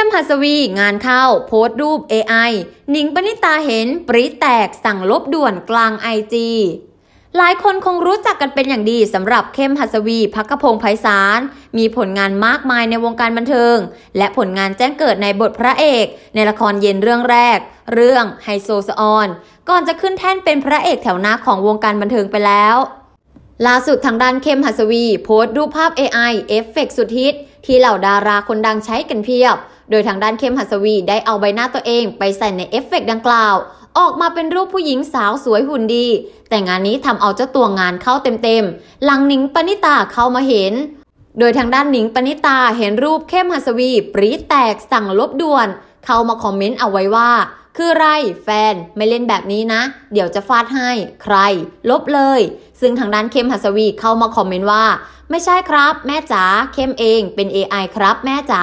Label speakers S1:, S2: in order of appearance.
S1: ้มหัสวีงานเข้าโพสต์รูป AI หนิงปณิตาเห็นปริแตกสั่งลบด่วนกลางไอจีหลายคนคงรู้จักกันเป็นอย่างดีสำหรับเข้มหัสวีพักพงไพศาล มีผลงานมากมายในวงการบันเทิง และผลงานแจ้งเกิดในบทพระเอก ในละครเย็นเรื่องแรก เรื่องไฮโซซออนก่อนจะขึ้นแท่นเป็นพระเอกแถวหน้าของวงการบันเทิงไปแล้ว ล่าสุดทางด้านเข้มหัสวี โพสต์รูปภาพ AI เอฟเฟกสุดฮิตที่เหล่าดาราคนดังใช้กันเพียบโดยทางด้านเข้มหัสวีได้เอาใบหน้าตัวเองไปใส่ในเอฟเฟกดังกล่าว ออกมาเป็นรูปผู้หญิงสาวสวยหุ่นดี แต่งานนี้ทำเอาเจ้าตัวงานเข้าเต็มๆหลังหนิงปณิตาเข้ามาเห็น โดยทางด้านหนิงปณิตาเห็นรูปเข้มหัสวีปรีแตกสั่งลบด่วน เข้ามา คอมเมนต์เอาไว้ว่า คือไรแฟนไม่เล่นแบบนี้นะเดี๋ยวจะฟาดให้ ใคร ลบเลย ซึ่งทางด้านเข้มหัสวีเข้ามา คอมเมนต์ว่า ไม่ใช่ครับ แม่จ๋าเข้มเองเป็น AI ครับแม่จ๋า